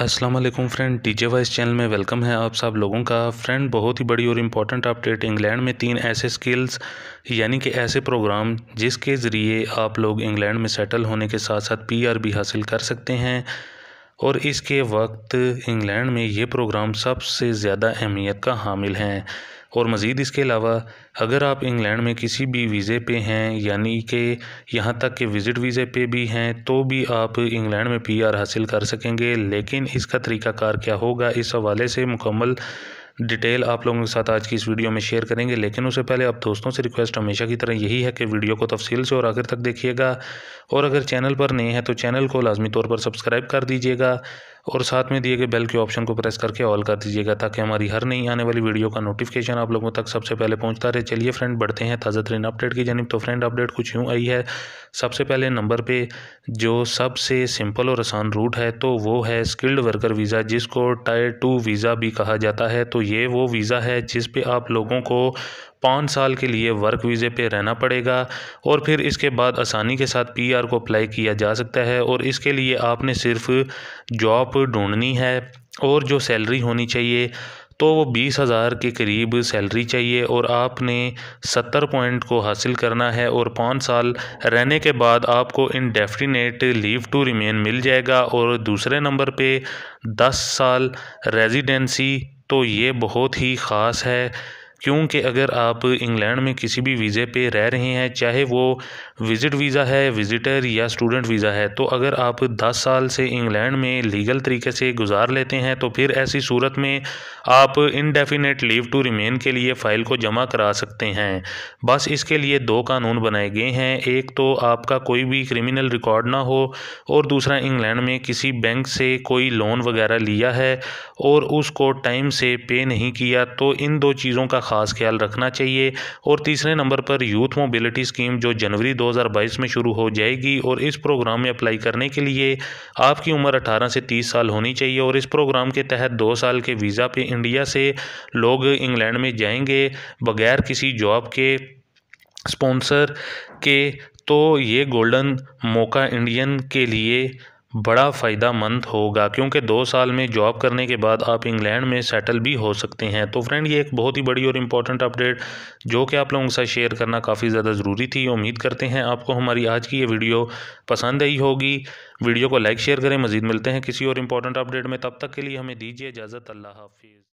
अस्सलाम वालेकुम friend J voice channel में वेलकम है आप सब लोगों का फ्रेंड बहुत ही बड़ी और इम्पॉर्टेंट अपडेट इंग्लैंड में तीन ऐसे स्किल्स यानी कि ऐसे प्रोग्राम जिसके ज़रिए आप लोग इंग्लैंड में सेटल होने के साथ साथ भी हासिल कर सकते हैं और इसके वक्त इंग्लैंड में ये प्रोग्राम सबसे ज़्यादा अहमियत का हामिल हैं और मज़ीद इसके अलावा अगर आप इंग्लैंड में किसी भी वीज़े पे हैं यानी कि यहाँ तक कि विज़िट वीज़े पे भी हैं तो भी आप इंग्लैंड में पीआर हासिल कर सकेंगे लेकिन इसका तरीक़ाकार क्या होगा इस हवाले से मुकम्मल डिटेल आप लोगों के साथ आज की इस वीडियो में शेयर करेंगे लेकिन उससे पहले आप दोस्तों से रिक्वेस्ट हमेशा की तरह यही है कि वीडियो को तफसील से और आखिर तक देखिएगा और अगर चैनल पर नए हैं तो चैनल को लाजमी तौर पर सब्सक्राइब कर दीजिएगा और साथ में दिए गए बेल के ऑप्शन को प्रेस करके ऑल कर दीजिएगा ताकि हमारी हर नई आने वाली वीडियो का नोटिफिकेशन आप लोगों तक सबसे पहले पहुंचता रहे चलिए फ्रेंड बढ़ते हैं ताज़ा तरीन अपडेट की जानब तो फ्रेंड अपडेट कुछ यूँ आई है सबसे पहले नंबर पे जो सबसे सिंपल और आसान रूट है तो वो है स्किल्ड वर्कर वीज़ा जिसको टायर टू वीज़ा भी कहा जाता है तो ये वो वीज़ा है जिस पे आप लोगों को पाँच साल के लिए वर्क वीज़े पे रहना पड़ेगा और फिर इसके बाद आसानी के साथ पीआर को अप्लाई किया जा सकता है और इसके लिए आपने सिर्फ जॉब ढूंढनी है और जो सैलरी होनी चाहिए तो वो बीस हज़ार के करीब सैलरी चाहिए और आपने सत्तर पॉइंट को हासिल करना है और पाँच साल रहने के बाद आपको इनडेफिनेट लीव टू रिमेन मिल जाएगा और दूसरे नंबर पे दस साल रेजिडेंसी तो ये बहुत ही ख़ास है क्योंकि अगर आप इंग्लैंड में किसी भी वीज़े पे रह रहे हैं चाहे वो विज़िट वीज़ा है विज़िटर या स्टूडेंट वीज़ा है तो अगर आप 10 साल से इंग्लैंड में लीगल तरीके से गुजार लेते हैं तो फिर ऐसी सूरत में आप इनडेफिनेट लीव टू रिमेन के लिए फ़ाइल को जमा करा सकते हैं बस इसके लिए दो कानून बनाए गए हैं एक तो आपका कोई भी क्रिमिनल रिकॉर्ड ना हो और दूसरा इंग्लैंड में किसी बैंक से कोई लोन वगैरह लिया है और उसको टाइम से पे नहीं किया तो इन दो चीज़ों का ख़ास ख्याल रखना चाहिए और तीसरे नंबर पर यूथ मोबिलिटी स्कीम जो जनवरी 2022 में शुरू हो जाएगी और इस प्रोग्राम में अप्लाई करने के लिए आपकी उम्र 18 से 30 साल होनी चाहिए और इस प्रोग्राम के तहत दो साल के वीज़ा पे इंडिया से लोग इंग्लैंड में जाएंगे बगैर किसी जॉब के स्पॉन्सर के तो ये गोल्डन मौका इंडियन के लिए बड़ा फ़ायदा मंद होगा क्योंकि दो साल में जॉब करने के बाद आप इंग्लैंड में सेटल भी हो सकते हैं तो फ्रेंड ये एक बहुत ही बड़ी और इम्पॉर्टेंट अपडेट जो कि आप लोगों के साथ शेयर करना काफ़ी ज़्यादा ज़रूरी थी उम्मीद करते हैं आपको हमारी आज की ये वीडियो पसंद आई होगी वीडियो को लाइक शेयर करें मज़ीद मिलते हैं किसी और इम्पॉर्टेंट अपडेट में तब तक के लिए हमें दीजिए इजाज़त अल्लाह हाफिज़